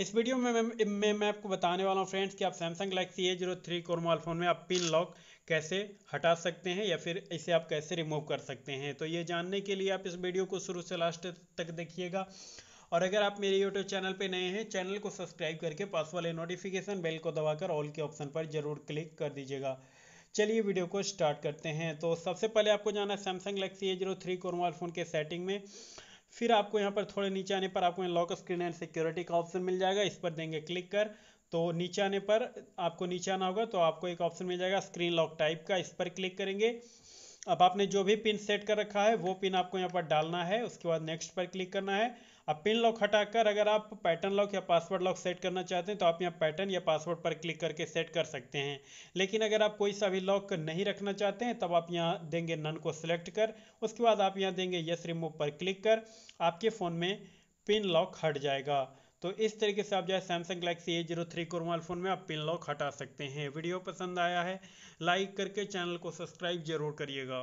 इस वीडियो में मैं मैं आपको बताने वाला हूँ फ्रेंड्स कि आप Samsung Galaxy A zero three कोरमोल फ़ोन में आप पिन लॉक कैसे हटा सकते हैं या फिर इसे आप कैसे रिमूव कर सकते हैं तो ये जानने के लिए आप इस वीडियो को शुरू से लास्ट तक देखिएगा और अगर आप मेरे यूट्यूब चैनल पर नए हैं चैनल को सब्सक्राइब करके पास वाले नोटिफिकेशन बेल को दबाकर ऑल के ऑप्शन पर जरूर क्लिक कर दीजिएगा चलिए वीडियो को स्टार्ट करते हैं तो सबसे पहले आपको जाना है Samsung Galaxy A zero three mobile phone के सेटिंग में फिर आपको यहाँ पर थोड़े नीचे आने पर आपको लॉक स्क्रीन एंड सिक्योरिटी का ऑप्शन मिल जाएगा इस पर देंगे क्लिक कर तो नीचे आने पर आपको नीचे आना होगा तो आपको एक ऑप्शन मिल जाएगा स्क्रीन लॉक टाइप का इस पर क्लिक करेंगे अब आपने जो भी पिन सेट कर रखा है वो पिन आपको यहाँ पर डालना है उसके बाद नेक्स्ट पर क्लिक करना है अब पिन लॉक हटाकर अगर आप पैटर्न लॉक या पासवर्ड लॉक सेट करना चाहते हैं तो आप यहाँ पैटर्न या पासवर्ड पर क्लिक करके सेट कर सकते हैं लेकिन अगर आप कोई सा भी लॉक नहीं रखना चाहते हैं तब आप यहाँ देंगे नन को सिलेक्ट कर उसके बाद आप यहाँ देंगे यस रिमूव पर क्लिक कर आपके फ़ोन में पिन लॉक हट जाएगा तो इस तरीके से आप जो है Samsung Galaxy A zero three को मोबाइल फ़ोन में आप पिन लॉक हटा सकते हैं वीडियो पसंद आया है लाइक करके चैनल को सब्सक्राइब जरूर करिएगा